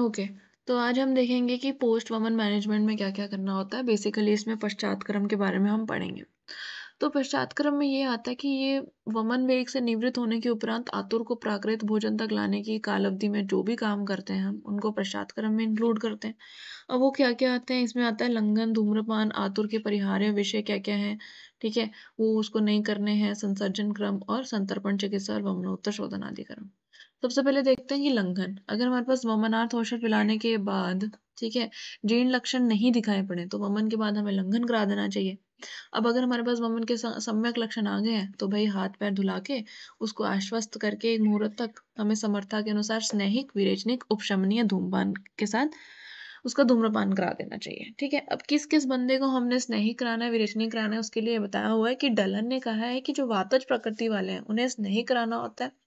okay तो आज हम देखेंगे कि पोस्ट वमन मैनेजमेंट में क्या क्या करना होता है बेसिकली इसमें पश्चातक्रम के बारे में हम पढ़ेंगे तो पश्चातक्रम में ये आता है कि ये वमन वेग से निवृत्त होने के उपरांत आतुर को प्राकृत भोजन तक लाने की काल अवधि में जो भी काम करते हैं हम उनको पश्चातक्रम में इंक्लूड करते हैं अब वो क्या क्या आते हैं इसमें आता है लंघन धूम्रपान आतुर के परिहार्य विषय क्या क्या हैं ठीक है वो उसको नहीं करने हैं संसर्जन क्रम और संतर्पण चिकित्सा और वमनोत्तर शोधन आदि क्रम सबसे पहले देखते हैं ये लंघन अगर हमारे पास वमनार्थ औषध पिलाने के बाद ठीक है जीर्ण लक्षण नहीं दिखाए पड़े तो वमन के बाद हमें लंघन करा देना चाहिए अब अगर हमारे पास वमन के सम्यक लक्षण आ गए हैं तो भाई हाथ पैर धुला के उसको आश्वस्त करके एक मुहूर्त तक हमें समर्था के अनुसार स्नेहिक विरेचनिक उपशमनीय धूमपान के साथ उसका धूम्रपान करा देना चाहिए ठीक है अब किस किस बंदे को हमने स्नेहिक कराना है विरेचनी कराना है उसके लिए बताया हुआ है कि डलन ने कहा है कि जो वातज प्रकृति वाले हैं उन्हें स्नेही कराना होता है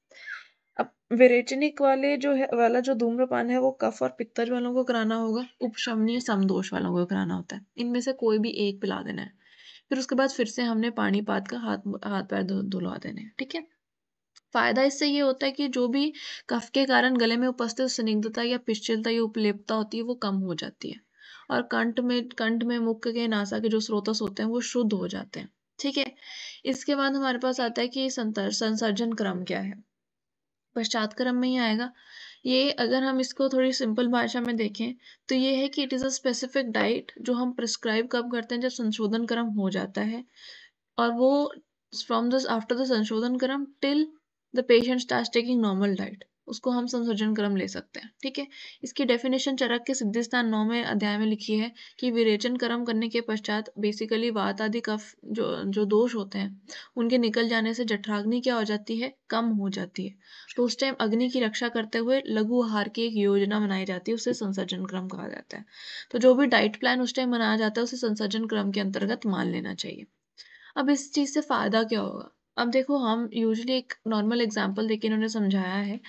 अब विरेचनिक वाले जो है वाला जो धूम्रपान है वो कफ और पित्तज वालों को कराना होगा उपशमनीय समदोष वालों को कराना होता है इनमें से कोई भी एक पिला देना है फिर उसके बाद फिर से हमने पानी पात का हाथ हाथ पैर धुलवा देने ठीक है फायदा इससे ये होता है कि जो भी कफ के कारण गले में उपस्थित स्निग्धता या पिश्चिलता या उपलेपता होती है वो कम हो जाती है और कंठ में कंठ में मुख के नासा के जो स्रोतस होते हैं वो शुद्ध हो जाते हैं ठीक है इसके बाद हमारे पास आता है कि संतर संसर्जन क्रम क्या है पश्चात क्रम में ही आएगा ये अगर हम इसको थोड़ी सिंपल भाषा में देखें तो ये है कि it is a specific diet जो हम प्रिस्क्राइब कब करते हैं जब संशोधन क्रम हो जाता है और वो फ्रॉम दिस आफ्टर द संशोधन क्रम till the patient start taking normal diet उसको हम संसर्जन क्रम ले सकते हैं ठीक है इसकी डेफिनेशन चरक के सिद्धिस्थान नौ में अध्याय में लिखी है कि विरेचन क्रम करने के पश्चात बेसिकली वात आदि कफ जो जो दोष होते हैं उनके निकल जाने से जठराग्नि क्या हो जाती है कम हो जाती है तो उस टाइम अग्नि की रक्षा करते हुए लघु आहार की एक योजना बनाई जाती है उसे संसर्जन क्रम कहा जाता है तो जो भी डाइट प्लान उस टाइम बनाया जाता है उसे संसर्जन क्रम के अंतर्गत मान लेना चाहिए अब इस चीज़ से फ़ायदा क्या होगा अब देखो हम यूजली एक नॉर्मल एग्जाम्पल देके इन्होंने समझाया है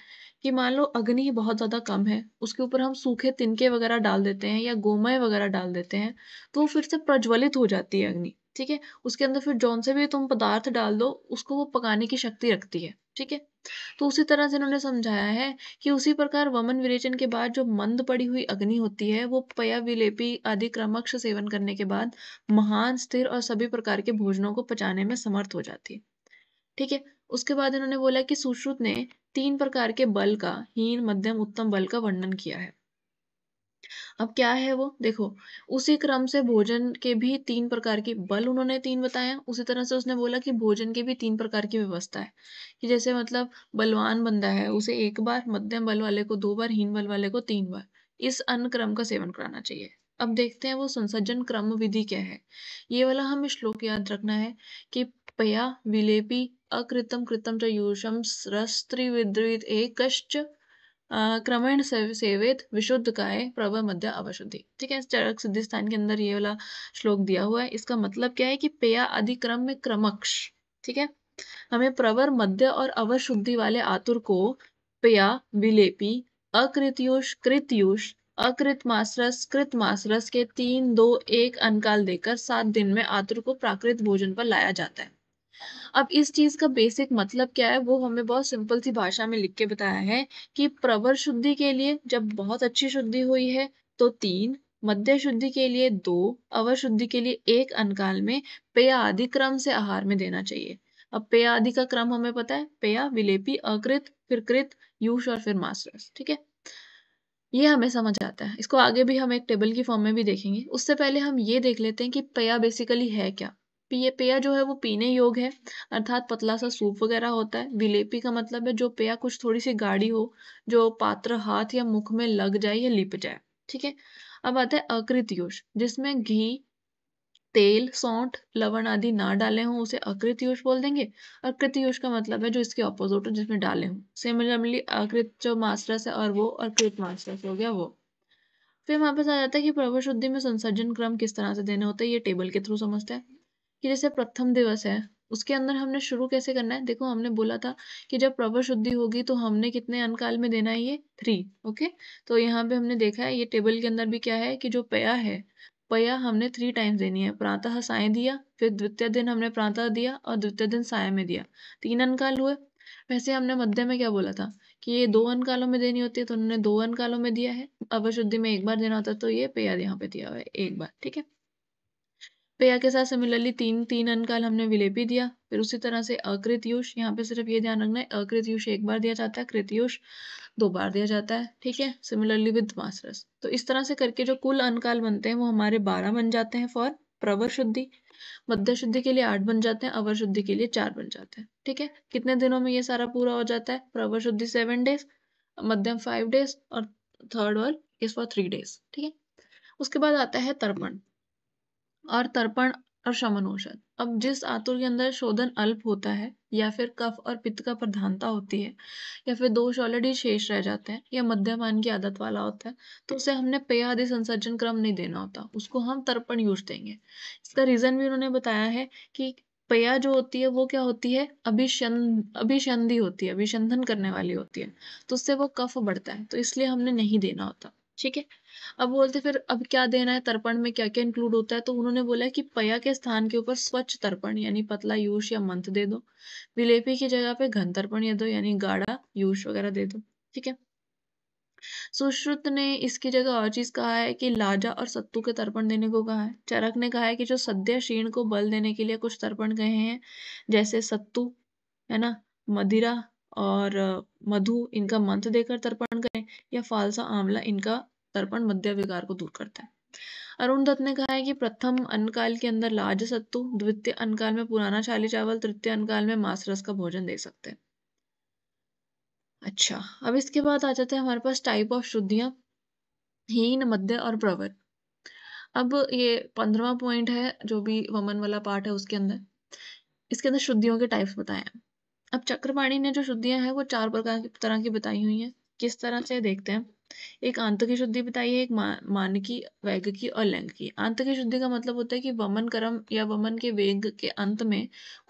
कि मान लो अग्नि बहुत ज़्यादा कम है उसके ऊपर हम सूखे तिनके वगैरह डाल देते हैं या गोमय वगैरह डाल देते हैं तो वो फिर से प्रज्वलित हो जाती है अग्नि ठीक है उसके अंदर फिर जौन से भी तुम पदार्थ डाल दो उसको वो पकाने की शक्ति रखती है ठीक है तो उसी तरह से इन्होंने समझाया है कि उसी प्रकार वमन विरेचन के बाद जो मंद पड़ी हुई अग्नि होती है वो पया विलेपी आदि क्रमक्ष सेवन करने के बाद महान स्थिर और सभी प्रकार के भोजनों को पचाने में समर्थ हो जाती है ठीक है उसके बाद इन्होंने बोला कि सुश्रुत ने तीन प्रकार के बल का हीन मध्यम उत्तम बल का वर्णन किया है अब क्या है वो देखो उसी क्रम से भोजन के भी तीन प्रकार के बल उन्होंने तीन बताए उसी तरह से उसने बोला कि भोजन के भी तीन प्रकार की व्यवस्था है कि जैसे मतलब बलवान बंदा है उसे एक बार मध्यम बल वाले को दो बार हीन बल वाले को तीन बार इस अन्य क्रम का सेवन कराना चाहिए अब देखते हैं वो संसर्जन क्रम विधि क्या है ये वाला हमें श्लोक याद रखना है कि पया विलेपी अकृतम कृतम च यूषं रस्त्रिविद्रित् एक क्रमेण सेवेत काय प्रबल मध्य अवशुद्धि ठीक है चरक सिद्धि स्थान के अंदर ये वाला श्लोक दिया हुआ है इसका मतलब क्या है कि पेया अधिक्रम में क्रमक्ष ठीक है हमें प्रवर मध्य और अवशुद्धि वाले आतुर को पेया विलेपी अकृतयुष कृतयुष अकृत मासरस कृत मासरस के तीन दो एक अनकाल देकर सात दिन में आतुर को प्राकृत भोजन पर लाया जाता है अब इस चीज़ का बेसिक मतलब क्या है वो हमें बहुत सिंपल सी भाषा में लिख के बताया है कि प्रवर शुद्धि के लिए जब बहुत अच्छी शुद्धि हुई है तो तीन मध्य शुद्धि के लिए दो अवर शुद्धि के लिए एक अनकाल में पेय आदि क्रम से आहार में देना चाहिए अब पेय आदि का क्रम हमें पता है पेय विलेपी अकृत फिर कृत यूष और फिर मास्टर्स ठीक है ये हमें समझ आता है इसको आगे भी हम एक टेबल की फॉर्म में भी देखेंगे उससे पहले हम ये देख लेते हैं कि पेया बेसिकली है क्या पिए पेय जो है वो पीने योग्य है अर्थात पतला सा सूप वगैरह होता है विलेपी का मतलब है जो पेय कुछ थोड़ी सी गाढ़ी हो जो पात्र हाथ या मुख में लग जाए या लिप जाए ठीक है अब आता है अकृत योश जिसमें घी तेल सौंठ लवण आदि ना डाले हों उसे अकृत योश बोल देंगे अकृत कृतयोश का मतलब है जो इसके ऑपोजिट हो जिसमें डाले हों सिमिलरली अकृत जो मास्टरस है और वो अकृत मास्टरस हो गया वो फिर हमारे पास आ जाता है कि प्रभु शुद्धि में संसर्जन क्रम किस तरह से देने होते हैं ये टेबल के थ्रू समझते हैं कि जैसे प्रथम दिवस है उसके अंदर हमने शुरू कैसे करना है देखो हमने बोला था कि जब प्रवर शुद्धि होगी तो हमने कितने अनकाल में देना है ये थ्री ओके तो यहाँ पे हमने देखा है ये टेबल के अंदर भी क्या है कि जो पया है पया हमने थ्री टाइम्स देनी है प्रातः साय दिया फिर द्वितीय दिन हमने प्रातः दिया और द्वितीय दिन साय में दिया तीन अनकाल हुए वैसे हमने मध्य में क्या बोला था कि ये दो अनकालों में देनी होती है तो उन्होंने दो अनकालों में दिया है अवशुद्धि में एक बार देना होता है तो ये पेयर यहाँ पे दिया हुआ है एक बार ठीक है पेया के साथ सिमिलरली तीन तीन अनकाल हमने विलेपी दिया फिर उसी तरह से अकृतयुष यहाँ पे सिर्फ ये ध्यान रखना है अकृतयुष एक बार दिया जाता है कृतयुष दो बार दिया जाता है ठीक है सिमिलरली विद मासरस तो इस तरह से करके जो कुल अनकाल बनते हैं वो हमारे बारह बन जाते हैं फॉर प्रवर शुद्धि मध्य शुद्धि के लिए आठ बन जाते हैं अवर शुद्धि के लिए चार बन जाते हैं ठीक है कितने दिनों में ये सारा पूरा हो जाता है प्रवर शुद्धि सेवन डेज मध्यम फाइव डेज और थर्ड और इज फॉर थ्री डेज ठीक है उसके बाद आता है तर्पण और तर्पण और शमन औषध अब जिस आतुर के अंदर शोधन अल्प होता है या फिर कफ और पित्त का प्रधानता होती है या फिर दोष ऑलरेडी शेष रह जाते हैं या मध्यमान की आदत वाला होता है तो उसे हमने पेय आदि संसर्जन क्रम नहीं देना होता उसको हम तर्पण यूज देंगे इसका रीजन भी उन्होंने बताया है कि पया जो होती है वो क्या होती है अभिशन अभिशंधि होती है अभिशंधन करने वाली होती है तो उससे वो कफ बढ़ता है तो इसलिए हमने नहीं देना होता ठीक है अब बोलते फिर अब क्या देना है तर्पण में क्या क्या इंक्लूड होता है तो उन्होंने बोला कि पया के स्थान के ऊपर स्वच्छ तर्पण यानी पतला यूष या मंथ दे दो विलेपी की जगह पे घन तर्पण या दो यानी गाढ़ा यूश वगैरह दे दो ठीक है सुश्रुत ने इसकी जगह और चीज कहा है कि लाजा और सत्तू के तर्पण देने को कहा है चरक ने कहा है कि जो सद्य क्षीण को बल देने के लिए कुछ तर्पण गए हैं जैसे सत्तू है ना मदिरा और मधु इनका मंत्र देकर तर्पण करें या फालसा आंवला इनका तर्पण मध्य विकार को दूर करता है अरुण दत्त ने कहा है कि प्रथम अन्नकाल के अंदर लाज सत्तु द्वितीय अन्नकाल में पुराना चाली चावल तृतीय अन्नकाल में मांस रस का भोजन दे सकते हैं अच्छा अब इसके बाद आ जाते हैं हमारे पास टाइप ऑफ शुद्धियां हीन मध्य और प्रवर अब ये पंद्रवा पॉइंट है जो भी वमन वाला पार्ट है उसके अंदर इसके अंदर शुद्धियों के टाइप्स बताए हैं अब चक्रवाणी ने जो शुद्धियां हैं वो चार प्रकार की तरह की बताई हुई हैं किस तरह से देखते हैं एक आंत की शुद्धि बताई है एक मान की वैग की और लैंग की आंत की शुद्धि का मतलब होता है कि वमन कर्म या वमन के वेग के अंत में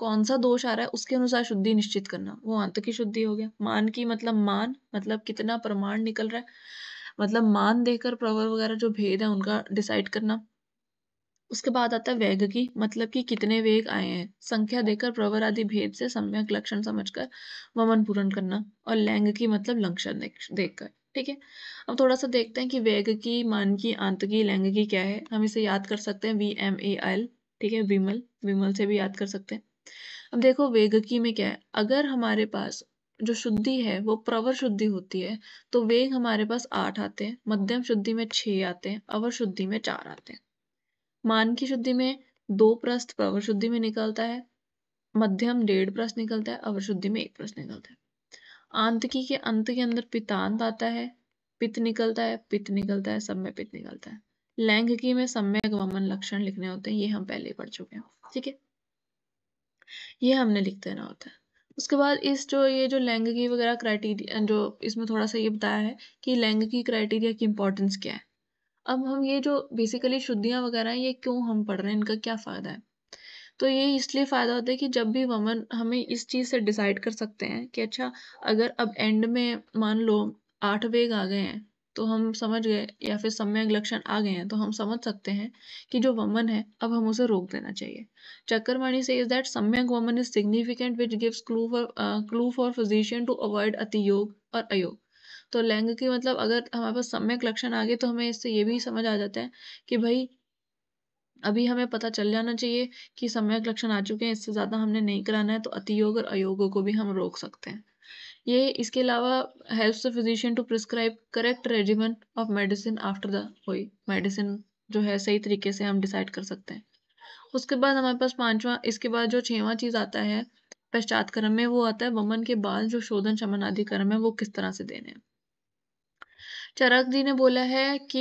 कौन सा दोष आ रहा है उसके अनुसार शुद्धि निश्चित करना वो आंत की शुद्धि हो गया मान की मतलब मान मतलब कितना प्रमाण निकल रहा है मतलब मान देकर प्रवर वगैरह जो भेद है उनका डिसाइड करना उसके बाद आता है वेग की मतलब कि कितने वेग आए हैं संख्या देकर प्रवर आदि भेद से सम्यक लक्षण समझकर वमन पूर्ण करना और लैंग की मतलब लक्षण देखकर ठीक है अब थोड़ा सा देखते हैं कि वेग की मान की आंत की लैंग की क्या है हम इसे याद कर सकते हैं वी एम ए एल ठीक है विमल विमल से भी याद कर सकते हैं अब देखो वेग की में क्या है अगर हमारे पास जो शुद्धि है वो प्रवर शुद्धि होती है तो वेग हमारे पास आठ आते हैं मध्यम शुद्धि में छः आते हैं अवर शुद्धि में चार आते हैं मान की शुद्धि में दो प्रस्थ प्रवर शुद्धि में निकलता है मध्यम डेढ़ प्रश्न निकलता है अवर शुद्धि में एक प्रश्न निकलता है आंतकी के अंत के अंदर पितांत आता है पित्त निकलता है पित्त निकलता है सब में पित्त निकलता है लैंगिकी में सम्य गमन लक्षण लिखने होते हैं ये हम पहले पढ़ चुके हैं ठीक है ये हमने लिख देना होता है उसके बाद इस जो ये जो की वगैरह क्राइटेरिया जो इसमें थोड़ा सा ये बताया है कि लैंगिकी क्राइटेरिया की इंपॉर्टेंस क्या है अब हम ये जो बेसिकली शुद्धियाँ वगैरह हैं ये क्यों हम पढ़ रहे हैं इनका क्या फ़ायदा है तो ये इसलिए फ़ायदा होता है कि जब भी वमन हमें इस चीज़ से डिसाइड कर सकते हैं कि अच्छा अगर अब एंड में मान लो आठ वेग आ गए हैं तो हम समझ गए या फिर सम्यक लक्षण आ गए हैं तो हम समझ सकते हैं कि जो वमन है अब हम उसे रोक देना चाहिए चक्करवाणी से इज दैट सम्यक वमन is significant which gives clue for clue for physician to avoid अतियोग और अयोग तो लैंग की मतलब अगर हमारे पास सम्यक लक्षण आ गए तो हमें इससे ये भी समझ आ जाता है कि भाई अभी हमें पता चल जाना चाहिए कि सम्यक लक्षण आ चुके हैं इससे ज़्यादा हमने नहीं कराना है तो अतियोग और अयोग को भी हम रोक सकते हैं ये इसके अलावा helps the physician to prescribe correct regiment of medicine after the हुई मेडिसिन जो है सही तरीके से हम डिसाइड कर सकते हैं उसके बाद हमारे पास पांचवा इसके बाद जो छवा चीज़ आता है पश्चात क्रम में वो आता है वमन के बाल जो शोधन शमन आदि क्रम है वो किस तरह से देने हैं चरक जी ने बोला है कि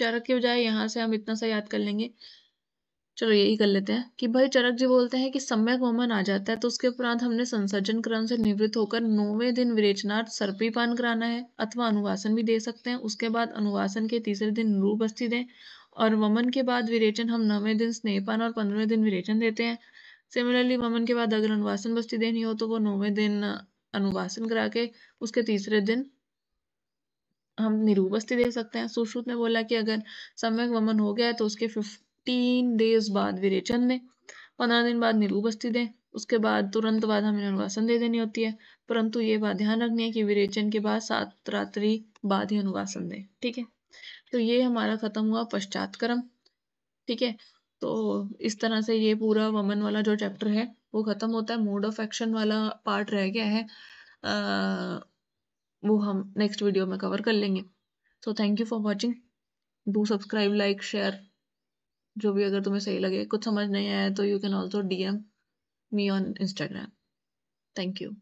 चरक की बजाय यहाँ से हम इतना सा याद कर लेंगे चलो यही कर लेते हैं कि भाई चरक जी बोलते हैं कि सम्यक वमन आ जाता है तो उसके उपरांत हमने संसर्जन क्रम से निवृत्त होकर नौवें दिन विरेचनाथ सर्पी पान कराना है अथवा अनुवासन भी दे सकते हैं उसके बाद अनुवासन के तीसरे दिन रूप बस्ती दें और वमन के बाद विरेचन हम नौवें दिन स्नेहपान और पंद्रहवें दिन विरेचन देते हैं सिमिलरली वमन के बाद अगर अनुवासन बस्ती देनी हो तो वो नौवें दिन अनुवासन करा के उसके तीसरे दिन हम निरूबस्ती दे सकते हैं सुश्रुत ने बोला कि अगर सम्यक वमन हो गया तो उसके फिफ्टीन डेज बाद विरेचन दें पंद्रह दिन बाद निरूबस्ती दें उसके बाद तुरंत बाद हमें अनुवासन दे देनी होती है परंतु ये बात ध्यान रखनी है कि विरेचन के बाद सात रात्रि बाद ही अनुवासन दें ठीक है तो ये हमारा खत्म हुआ पश्चात क्रम ठीक है तो इस तरह से ये पूरा वमन वाला जो चैप्टर है वो खत्म होता है मोड ऑफ एक्शन वाला पार्ट रह गया है आ, वो हम नेक्स्ट वीडियो में कवर कर लेंगे so thank you for watching do subscribe like share जो भी अगर तुम्हें सही लगे कुछ समझ नहीं आया तो you can also D M me on Instagram thank you